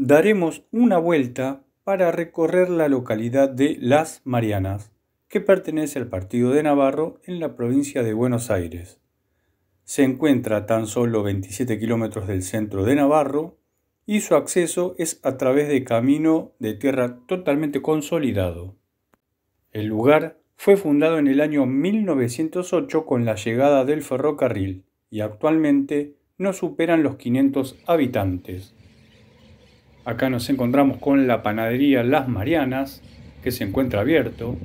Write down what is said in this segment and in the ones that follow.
daremos una vuelta para recorrer la localidad de Las Marianas, que pertenece al partido de Navarro en la provincia de Buenos Aires. Se encuentra a tan solo 27 kilómetros del centro de Navarro y su acceso es a través de camino de tierra totalmente consolidado. El lugar fue fundado en el año 1908 con la llegada del ferrocarril y actualmente no superan los 500 habitantes. Acá nos encontramos con la panadería Las Marianas, que se encuentra abierto.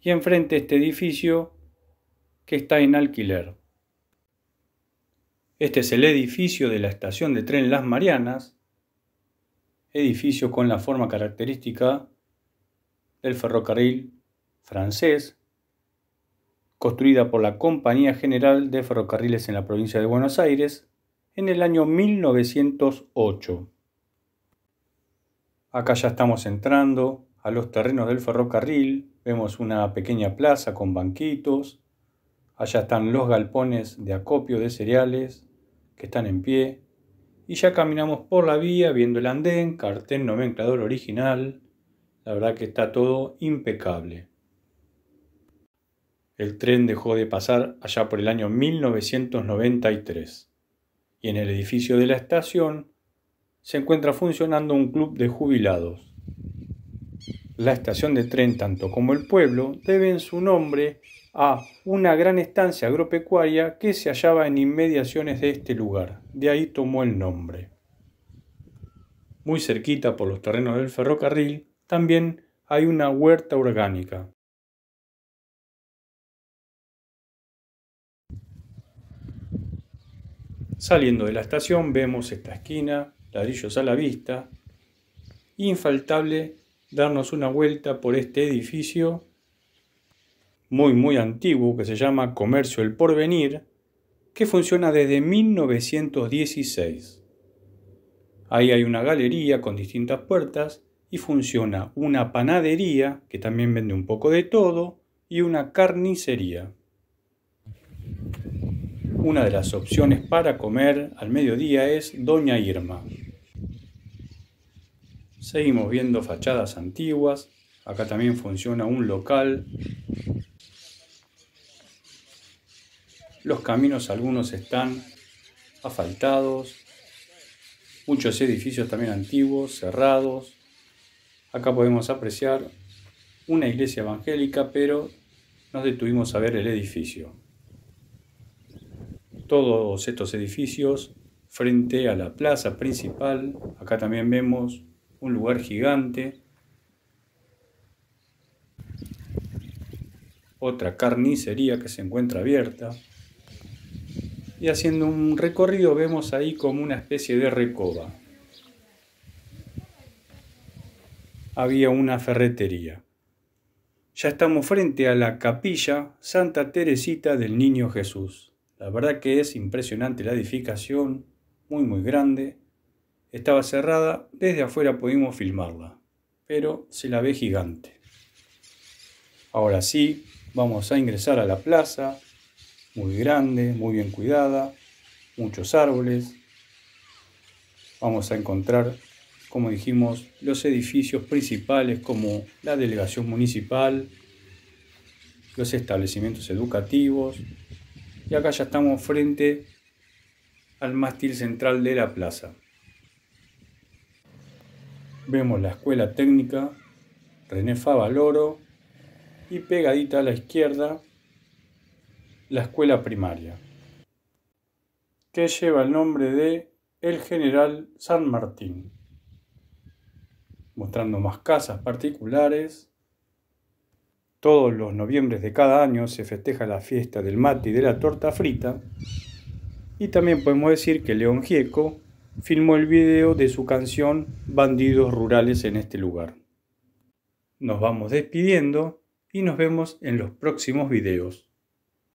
Y enfrente este edificio que está en alquiler. Este es el edificio de la estación de tren Las Marianas, edificio con la forma característica del ferrocarril francés, construida por la Compañía General de Ferrocarriles en la provincia de Buenos Aires en el año 1908. Acá ya estamos entrando a los terrenos del ferrocarril. Vemos una pequeña plaza con banquitos. Allá están los galpones de acopio de cereales que están en pie. Y ya caminamos por la vía viendo el andén, cartel nomenclador original. La verdad que está todo impecable. El tren dejó de pasar allá por el año 1993. Y en el edificio de la estación se encuentra funcionando un club de jubilados. La estación de tren, tanto como el pueblo, deben su nombre a una gran estancia agropecuaria que se hallaba en inmediaciones de este lugar. De ahí tomó el nombre. Muy cerquita por los terrenos del ferrocarril, también hay una huerta orgánica. Saliendo de la estación vemos esta esquina ladrillos a la vista, infaltable darnos una vuelta por este edificio muy muy antiguo que se llama Comercio El Porvenir, que funciona desde 1916. Ahí hay una galería con distintas puertas y funciona una panadería que también vende un poco de todo y una carnicería. Una de las opciones para comer al mediodía es Doña Irma. Seguimos viendo fachadas antiguas. Acá también funciona un local. Los caminos algunos están asfaltados. Muchos edificios también antiguos, cerrados. Acá podemos apreciar una iglesia evangélica, pero nos detuvimos a ver el edificio. Todos estos edificios frente a la plaza principal. Acá también vemos un lugar gigante, otra carnicería que se encuentra abierta. Y haciendo un recorrido vemos ahí como una especie de recoba. Había una ferretería. Ya estamos frente a la capilla Santa Teresita del Niño Jesús. La verdad que es impresionante la edificación, muy muy grande, estaba cerrada, desde afuera pudimos filmarla, pero se la ve gigante. Ahora sí, vamos a ingresar a la plaza, muy grande, muy bien cuidada, muchos árboles. Vamos a encontrar, como dijimos, los edificios principales como la delegación municipal, los establecimientos educativos. Y acá ya estamos frente al mástil central de la plaza vemos la escuela técnica, René Favaloro y pegadita a la izquierda la escuela primaria, que lleva el nombre de El General San Martín, mostrando más casas particulares. Todos los noviembres de cada año se festeja la fiesta del mate y de la torta frita. Y también podemos decir que León Gieco filmó el video de su canción Bandidos Rurales en este lugar. Nos vamos despidiendo y nos vemos en los próximos videos.